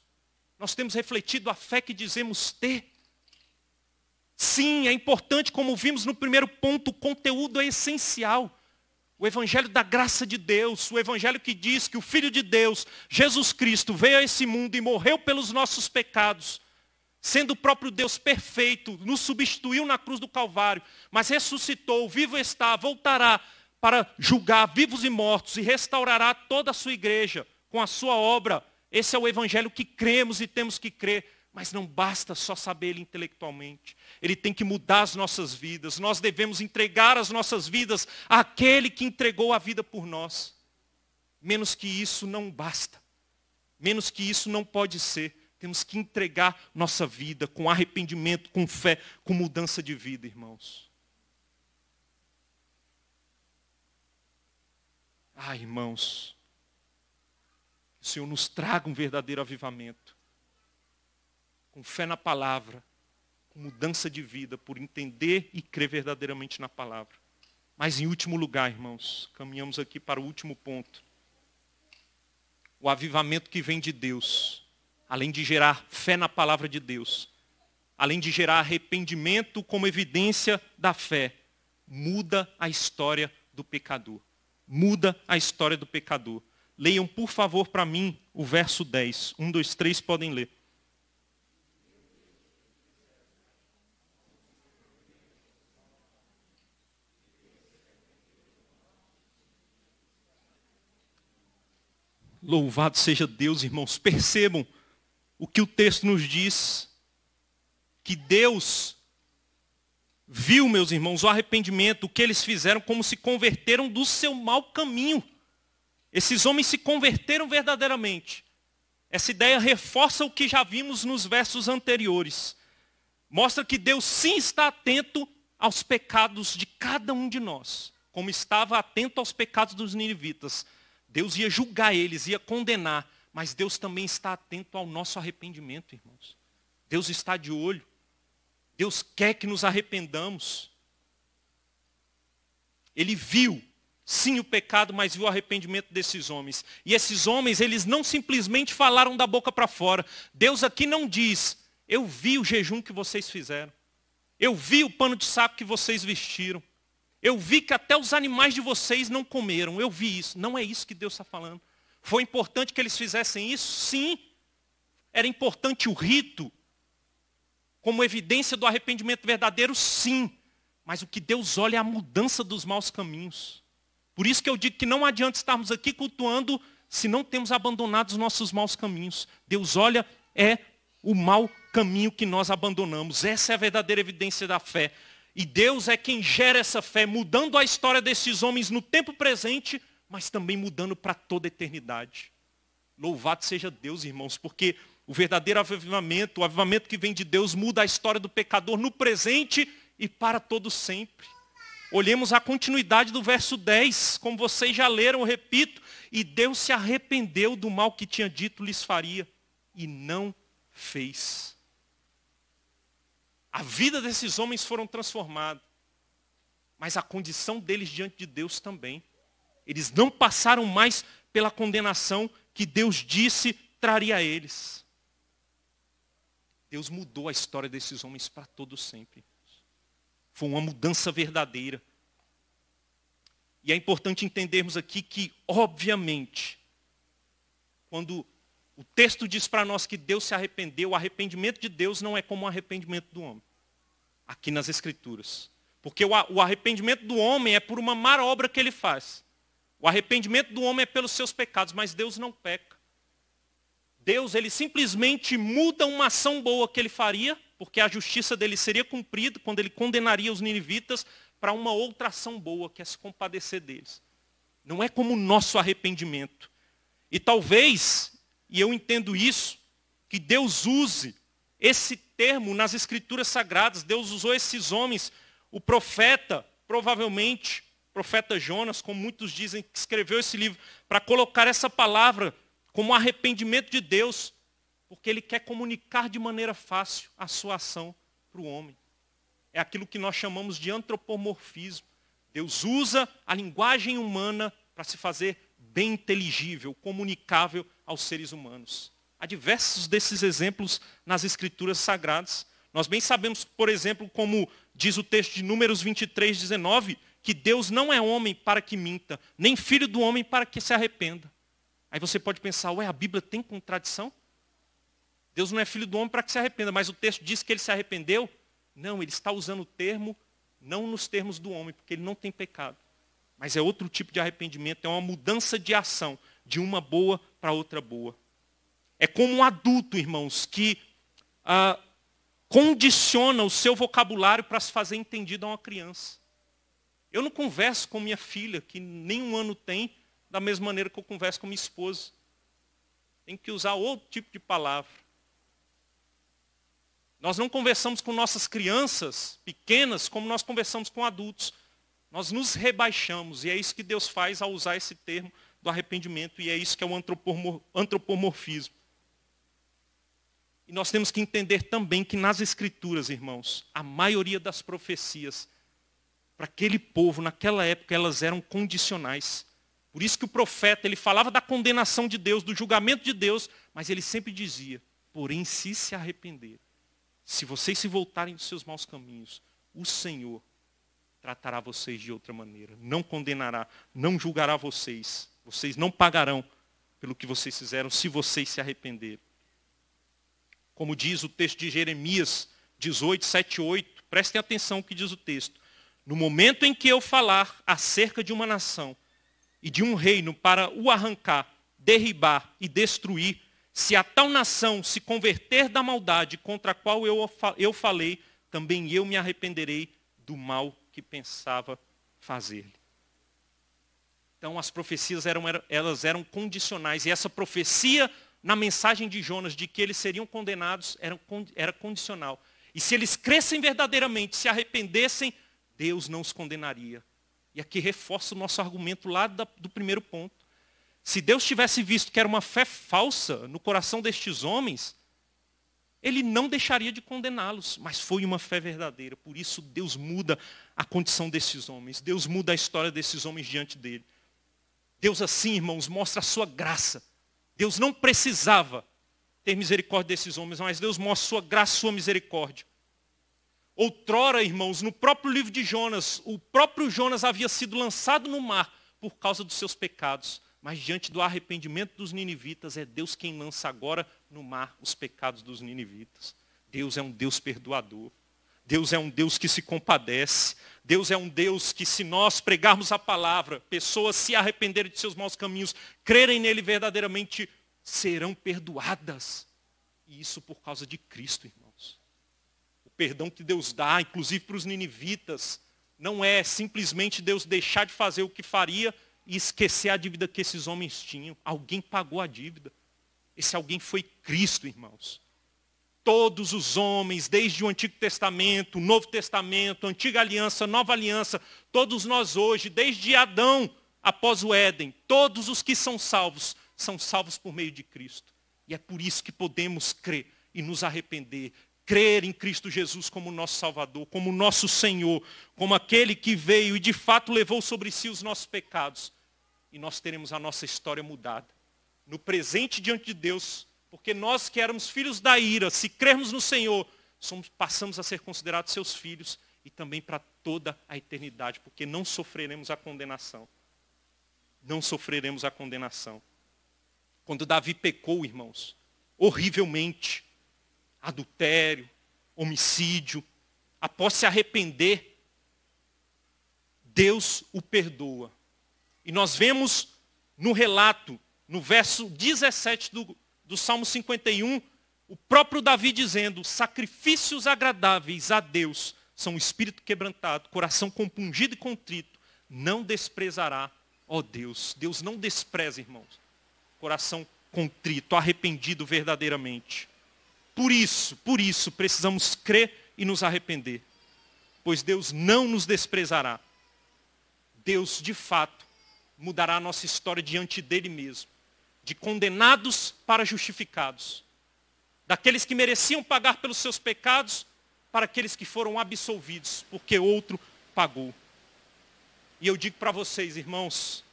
nós temos refletido a fé que dizemos ter? Sim, é importante, como vimos no primeiro ponto, o conteúdo é essencial. O evangelho da graça de Deus, o evangelho que diz que o Filho de Deus, Jesus Cristo, veio a esse mundo e morreu pelos nossos pecados, sendo o próprio Deus perfeito, nos substituiu na cruz do Calvário, mas ressuscitou, vivo está, voltará para julgar vivos e mortos e restaurará toda a sua igreja com a sua obra. Esse é o evangelho que cremos e temos que crer. Mas não basta só saber ele intelectualmente. Ele tem que mudar as nossas vidas. Nós devemos entregar as nossas vidas àquele que entregou a vida por nós. Menos que isso não basta. Menos que isso não pode ser. Temos que entregar nossa vida com arrependimento, com fé, com mudança de vida, irmãos. Ah, irmãos, que o Senhor nos traga um verdadeiro avivamento com fé na palavra, com mudança de vida, por entender e crer verdadeiramente na palavra. Mas em último lugar, irmãos, caminhamos aqui para o último ponto. O avivamento que vem de Deus, além de gerar fé na palavra de Deus, além de gerar arrependimento como evidência da fé, muda a história do pecador. Muda a história do pecador. Leiam, por favor, para mim o verso 10. Um, dois, três, podem ler. Louvado seja Deus, irmãos. Percebam o que o texto nos diz. Que Deus viu, meus irmãos, o arrependimento, o que eles fizeram, como se converteram do seu mau caminho. Esses homens se converteram verdadeiramente. Essa ideia reforça o que já vimos nos versos anteriores. Mostra que Deus sim está atento aos pecados de cada um de nós, como estava atento aos pecados dos ninivitas. Deus ia julgar eles, ia condenar, mas Deus também está atento ao nosso arrependimento, irmãos. Deus está de olho. Deus quer que nos arrependamos. Ele viu, sim, o pecado, mas viu o arrependimento desses homens. E esses homens, eles não simplesmente falaram da boca para fora. Deus aqui não diz, eu vi o jejum que vocês fizeram. Eu vi o pano de saco que vocês vestiram. Eu vi que até os animais de vocês não comeram. Eu vi isso. Não é isso que Deus está falando. Foi importante que eles fizessem isso? Sim. Era importante o rito como evidência do arrependimento verdadeiro? Sim. Mas o que Deus olha é a mudança dos maus caminhos. Por isso que eu digo que não adianta estarmos aqui cultuando se não temos abandonado os nossos maus caminhos. Deus olha é o mau caminho que nós abandonamos. Essa é a verdadeira evidência da fé. E Deus é quem gera essa fé, mudando a história desses homens no tempo presente, mas também mudando para toda a eternidade. Louvado seja Deus, irmãos, porque o verdadeiro avivamento, o avivamento que vem de Deus, muda a história do pecador no presente e para todo sempre. Olhemos a continuidade do verso 10, como vocês já leram, eu repito, e Deus se arrependeu do mal que tinha dito lhes faria e não fez. A vida desses homens foram transformadas. Mas a condição deles diante de Deus também. Eles não passaram mais pela condenação que Deus disse traria a eles. Deus mudou a história desses homens para todo sempre. Foi uma mudança verdadeira. E é importante entendermos aqui que, obviamente, quando o texto diz para nós que Deus se arrependeu. O arrependimento de Deus não é como o arrependimento do homem. Aqui nas Escrituras. Porque o arrependimento do homem é por uma má obra que ele faz. O arrependimento do homem é pelos seus pecados, mas Deus não peca. Deus, ele simplesmente muda uma ação boa que ele faria, porque a justiça dele seria cumprida quando ele condenaria os ninivitas para uma outra ação boa, que é se compadecer deles. Não é como o nosso arrependimento. E talvez e eu entendo isso, que Deus use esse termo nas escrituras sagradas. Deus usou esses homens, o profeta, provavelmente, o profeta Jonas, como muitos dizem, que escreveu esse livro, para colocar essa palavra como arrependimento de Deus, porque ele quer comunicar de maneira fácil a sua ação para o homem. É aquilo que nós chamamos de antropomorfismo. Deus usa a linguagem humana para se fazer bem inteligível, comunicável aos seres humanos. Há diversos desses exemplos nas escrituras sagradas. Nós bem sabemos, por exemplo, como diz o texto de Números 23, 19, que Deus não é homem para que minta, nem filho do homem para que se arrependa. Aí você pode pensar, ué, a Bíblia tem contradição? Deus não é filho do homem para que se arrependa, mas o texto diz que ele se arrependeu? Não, ele está usando o termo não nos termos do homem, porque ele não tem pecado. Mas é outro tipo de arrependimento, é uma mudança de ação de uma boa para outra boa. É como um adulto, irmãos, que ah, condiciona o seu vocabulário para se fazer entendido a uma criança. Eu não converso com minha filha, que nem um ano tem, da mesma maneira que eu converso com minha esposa. Tem que usar outro tipo de palavra. Nós não conversamos com nossas crianças pequenas como nós conversamos com adultos. Nós nos rebaixamos, e é isso que Deus faz ao usar esse termo do arrependimento, e é isso que é o antropomorfismo. E nós temos que entender também que nas Escrituras, irmãos, a maioria das profecias para aquele povo, naquela época, elas eram condicionais. Por isso que o profeta, ele falava da condenação de Deus, do julgamento de Deus, mas ele sempre dizia, porém se se arrepender, se vocês se voltarem dos seus maus caminhos, o Senhor tratará vocês de outra maneira, não condenará, não julgará vocês, vocês não pagarão pelo que vocês fizeram se vocês se arrependerem. Como diz o texto de Jeremias 18, 7, 8, prestem atenção o que diz o texto. No momento em que eu falar acerca de uma nação e de um reino para o arrancar, derribar e destruir, se a tal nação se converter da maldade contra a qual eu, eu falei, também eu me arrependerei do mal que pensava fazer-lhe. Então as profecias eram, elas eram condicionais. E essa profecia na mensagem de Jonas de que eles seriam condenados era, era condicional. E se eles crescem verdadeiramente, se arrependessem, Deus não os condenaria. E aqui reforça o nosso argumento lá da, do primeiro ponto. Se Deus tivesse visto que era uma fé falsa no coração destes homens, ele não deixaria de condená-los, mas foi uma fé verdadeira. Por isso Deus muda a condição desses homens, Deus muda a história desses homens diante dele. Deus assim, irmãos, mostra a sua graça. Deus não precisava ter misericórdia desses homens, mas Deus mostra a sua graça, a sua misericórdia. Outrora, irmãos, no próprio livro de Jonas, o próprio Jonas havia sido lançado no mar por causa dos seus pecados. Mas diante do arrependimento dos ninivitas, é Deus quem lança agora no mar os pecados dos ninivitas. Deus é um Deus perdoador. Deus é um Deus que se compadece. Deus é um Deus que, se nós pregarmos a palavra, pessoas se arrependerem de seus maus caminhos, crerem nele verdadeiramente, serão perdoadas. E isso por causa de Cristo, irmãos. O perdão que Deus dá, inclusive para os ninivitas, não é simplesmente Deus deixar de fazer o que faria e esquecer a dívida que esses homens tinham. Alguém pagou a dívida. Esse alguém foi Cristo, irmãos todos os homens, desde o Antigo Testamento, Novo Testamento, Antiga Aliança, Nova Aliança, todos nós hoje, desde Adão após o Éden, todos os que são salvos, são salvos por meio de Cristo. E é por isso que podemos crer e nos arrepender, crer em Cristo Jesus como nosso Salvador, como nosso Senhor, como aquele que veio e de fato levou sobre si os nossos pecados. E nós teremos a nossa história mudada. No presente diante de Deus, porque nós que éramos filhos da ira, se crermos no Senhor, somos, passamos a ser considerados seus filhos e também para toda a eternidade, porque não sofreremos a condenação. Não sofreremos a condenação. Quando Davi pecou, irmãos, horrivelmente, adultério, homicídio, após se arrepender, Deus o perdoa. E nós vemos no relato, no verso 17 do, do Salmo 51, o próprio Davi dizendo: sacrifícios agradáveis a Deus são o espírito quebrantado, coração compungido e contrito, não desprezará, ó Deus. Deus não despreza, irmãos, coração contrito, arrependido verdadeiramente. Por isso, por isso, precisamos crer e nos arrepender, pois Deus não nos desprezará. Deus, de fato, mudará a nossa história diante dele mesmo de condenados para justificados, daqueles que mereciam pagar pelos seus pecados para aqueles que foram absolvidos, porque outro pagou. E eu digo para vocês, irmãos,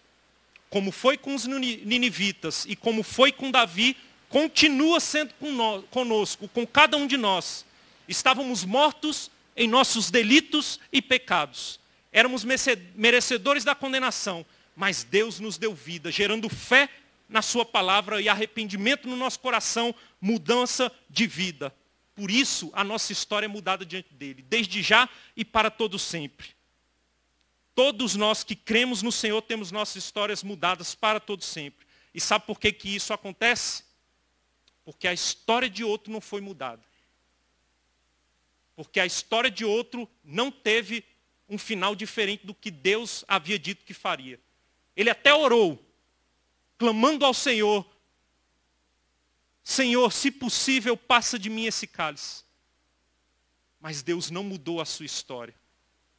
como foi com os ninivitas e como foi com Davi, continua sendo conosco, com cada um de nós. Estávamos mortos em nossos delitos e pecados. Éramos merecedores da condenação, mas Deus nos deu vida, gerando fé na sua palavra e arrependimento no nosso coração, mudança de vida. Por isso a nossa história é mudada diante dele, desde já e para todo sempre. Todos nós que cremos no Senhor temos nossas histórias mudadas para todo sempre. E sabe por que, que isso acontece? Porque a história de outro não foi mudada. Porque a história de outro não teve um final diferente do que Deus havia dito que faria. Ele até orou, clamando ao Senhor, Senhor, se possível, passa de mim esse cálice. Mas Deus não mudou a sua história.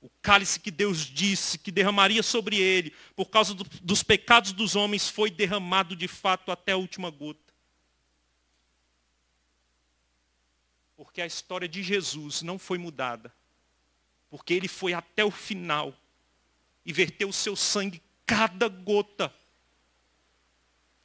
O cálice que Deus disse que derramaria sobre ele, por causa do, dos pecados dos homens, foi derramado de fato até a última gota. Porque a história de Jesus não foi mudada. Porque ele foi até o final e verteu o seu sangue cada gota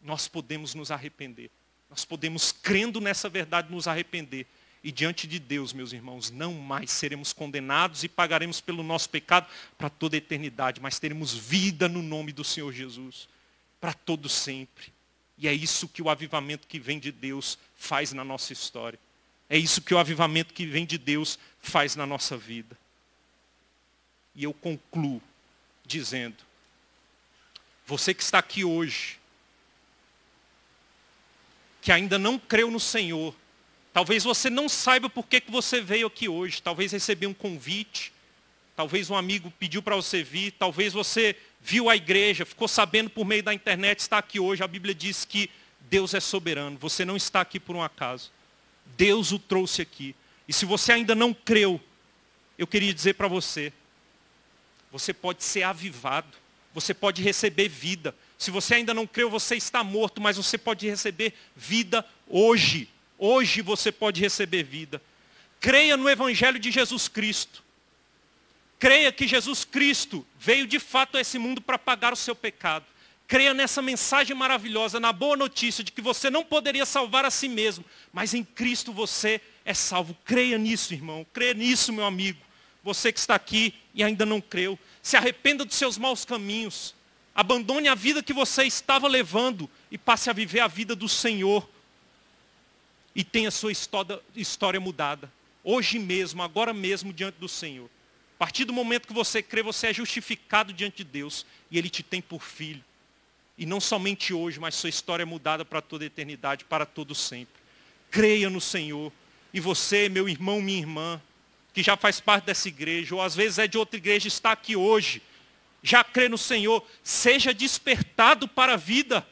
nós podemos nos arrepender. Nós podemos, crendo nessa verdade, nos arrepender. E diante de Deus, meus irmãos, não mais seremos condenados e pagaremos pelo nosso pecado para toda a eternidade, mas teremos vida no nome do Senhor Jesus, para todo sempre. E é isso que o avivamento que vem de Deus faz na nossa história. É isso que o avivamento que vem de Deus faz na nossa vida. E eu concluo dizendo: você que está aqui hoje, que ainda não creu no Senhor. Talvez você não saiba por que, que você veio aqui hoje. Talvez recebeu um convite. Talvez um amigo pediu para você vir. Talvez você viu a igreja, ficou sabendo por meio da internet, está aqui hoje. A Bíblia diz que Deus é soberano. Você não está aqui por um acaso. Deus o trouxe aqui. E se você ainda não creu, eu queria dizer para você, você pode ser avivado, você pode receber vida, se você ainda não creu, você está morto, mas você pode receber vida hoje. Hoje você pode receber vida. Creia no Evangelho de Jesus Cristo. Creia que Jesus Cristo veio de fato a esse mundo para pagar o seu pecado. Creia nessa mensagem maravilhosa, na boa notícia de que você não poderia salvar a si mesmo, mas em Cristo você é salvo. Creia nisso, irmão. Creia nisso, meu amigo. Você que está aqui e ainda não creu. Se arrependa dos seus maus caminhos. Abandone a vida que você estava levando e passe a viver a vida do Senhor. E tenha sua história mudada. Hoje mesmo, agora mesmo, diante do Senhor. A partir do momento que você crê, você é justificado diante de Deus. E Ele te tem por filho. E não somente hoje, mas sua história é mudada para toda a eternidade, para todo sempre. Creia no Senhor. E você, meu irmão, minha irmã, que já faz parte dessa igreja, ou às vezes é de outra igreja, está aqui hoje já crê no Senhor, seja despertado para a vida.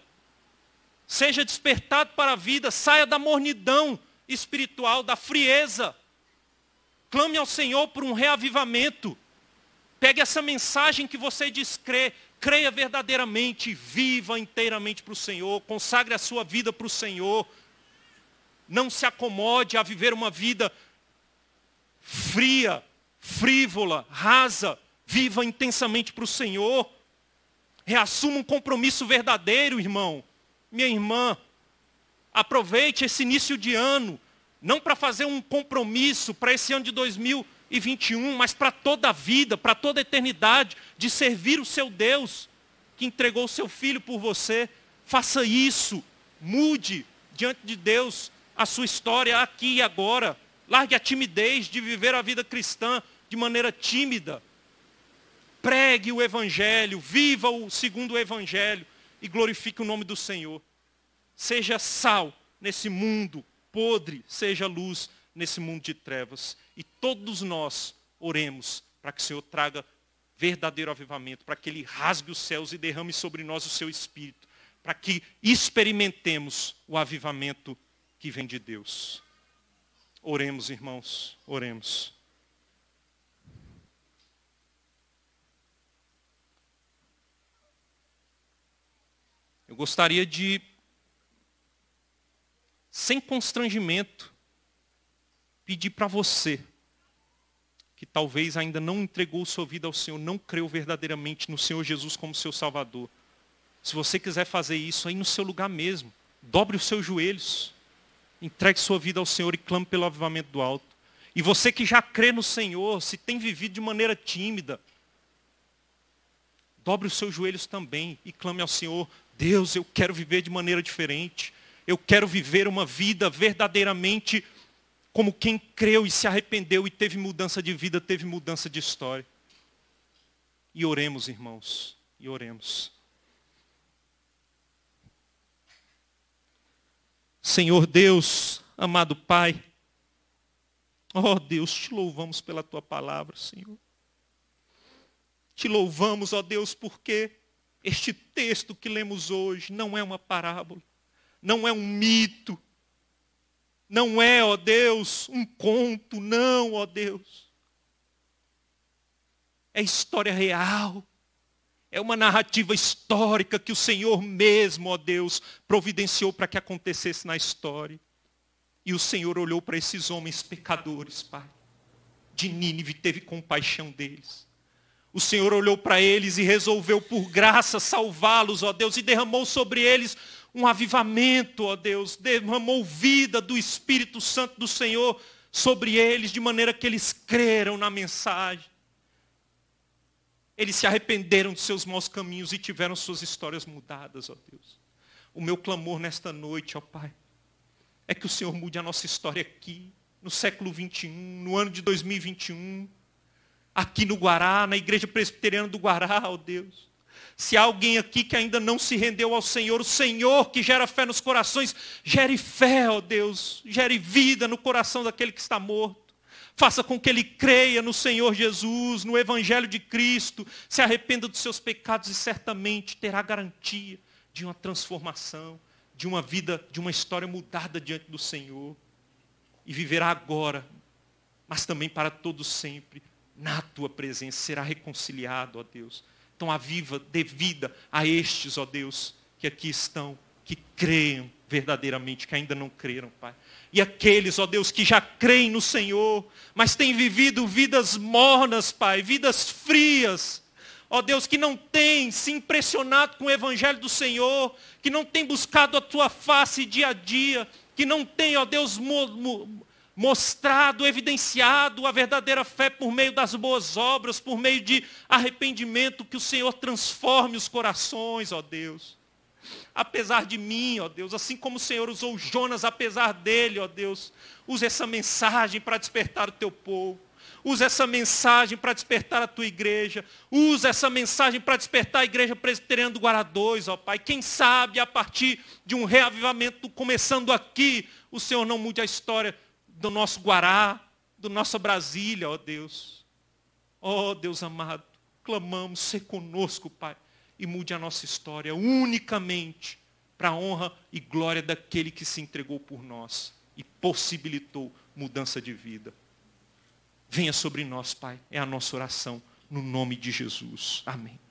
Seja despertado para a vida, saia da mornidão espiritual, da frieza. Clame ao Senhor por um reavivamento. Pegue essa mensagem que você descrê, creia verdadeiramente, viva inteiramente para o Senhor, consagre a sua vida para o Senhor. Não se acomode a viver uma vida fria, frívola, rasa, Viva intensamente para o Senhor. Reassuma um compromisso verdadeiro, irmão. Minha irmã, aproveite esse início de ano, não para fazer um compromisso para esse ano de 2021, mas para toda a vida, para toda a eternidade, de servir o seu Deus que entregou o seu filho por você. Faça isso. Mude diante de Deus a sua história aqui e agora. Largue a timidez de viver a vida cristã de maneira tímida pregue o Evangelho, viva o segundo Evangelho e glorifique o nome do Senhor. Seja sal nesse mundo podre, seja luz nesse mundo de trevas. E todos nós oremos para que o Senhor traga verdadeiro avivamento, para que Ele rasgue os céus e derrame sobre nós o seu espírito, para que experimentemos o avivamento que vem de Deus. Oremos, irmãos, oremos. Eu gostaria de, sem constrangimento, pedir para você, que talvez ainda não entregou sua vida ao Senhor, não creu verdadeiramente no Senhor Jesus como seu Salvador. Se você quiser fazer isso aí no seu lugar mesmo, dobre os seus joelhos, entregue sua vida ao Senhor e clame pelo avivamento do alto. E você que já crê no Senhor, se tem vivido de maneira tímida, dobre os seus joelhos também e clame ao Senhor, Deus, eu quero viver de maneira diferente. Eu quero viver uma vida verdadeiramente como quem creu e se arrependeu e teve mudança de vida, teve mudança de história. E oremos, irmãos, e oremos. Senhor Deus, amado Pai, ó oh Deus, te louvamos pela tua palavra, Senhor. Te louvamos, ó oh Deus, porque este texto que lemos hoje não é uma parábola, não é um mito, não é, ó Deus, um conto, não, ó Deus. É história real, é uma narrativa histórica que o Senhor mesmo, ó Deus, providenciou para que acontecesse na história. E o Senhor olhou para esses homens pecadores, Pai. De Nínive teve compaixão deles. O Senhor olhou para eles e resolveu, por graça, salvá-los, ó Deus, e derramou sobre eles um avivamento, ó Deus, derramou vida do Espírito Santo do Senhor sobre eles, de maneira que eles creram na mensagem. Eles se arrependeram de seus maus caminhos e tiveram suas histórias mudadas, ó Deus. O meu clamor nesta noite, ó Pai, é que o Senhor mude a nossa história aqui, no século 21, no ano de 2021 aqui no Guará, na igreja presbiteriana do Guará, ó oh Deus. Se há alguém aqui que ainda não se rendeu ao Senhor, o Senhor que gera fé nos corações, gere fé, ó oh Deus, gere vida no coração daquele que está morto. Faça com que ele creia no Senhor Jesus, no Evangelho de Cristo, se arrependa dos seus pecados e certamente terá garantia de uma transformação, de uma vida, de uma história mudada diante do Senhor. E viverá agora, mas também para todo sempre, na tua presença, será reconciliado, ó Deus. Então, aviva, devida a estes, ó Deus, que aqui estão, que creiam verdadeiramente, que ainda não creram, Pai. E aqueles, ó Deus, que já creem no Senhor, mas têm vivido vidas mornas, Pai, vidas frias. Ó Deus, que não tem se impressionado com o Evangelho do Senhor, que não tem buscado a tua face dia a dia, que não tem, ó Deus, mostrado, evidenciado a verdadeira fé por meio das boas obras, por meio de arrependimento, que o Senhor transforme os corações, ó Deus. Apesar de mim, ó Deus, assim como o Senhor usou Jonas, apesar dele, ó Deus, use essa mensagem para despertar o teu povo. Use essa mensagem para despertar a tua igreja. Usa essa mensagem para despertar a igreja presbiteriana do Guará ó Pai. Quem sabe a partir de um reavivamento começando aqui, o Senhor não mude a história do nosso Guará, do nosso Brasília, ó Deus. Ó Deus amado, clamamos, ser conosco, Pai, e mude a nossa história unicamente para a honra e glória daquele que se entregou por nós e possibilitou mudança de vida. Venha sobre nós, Pai, é a nossa oração, no nome de Jesus. Amém.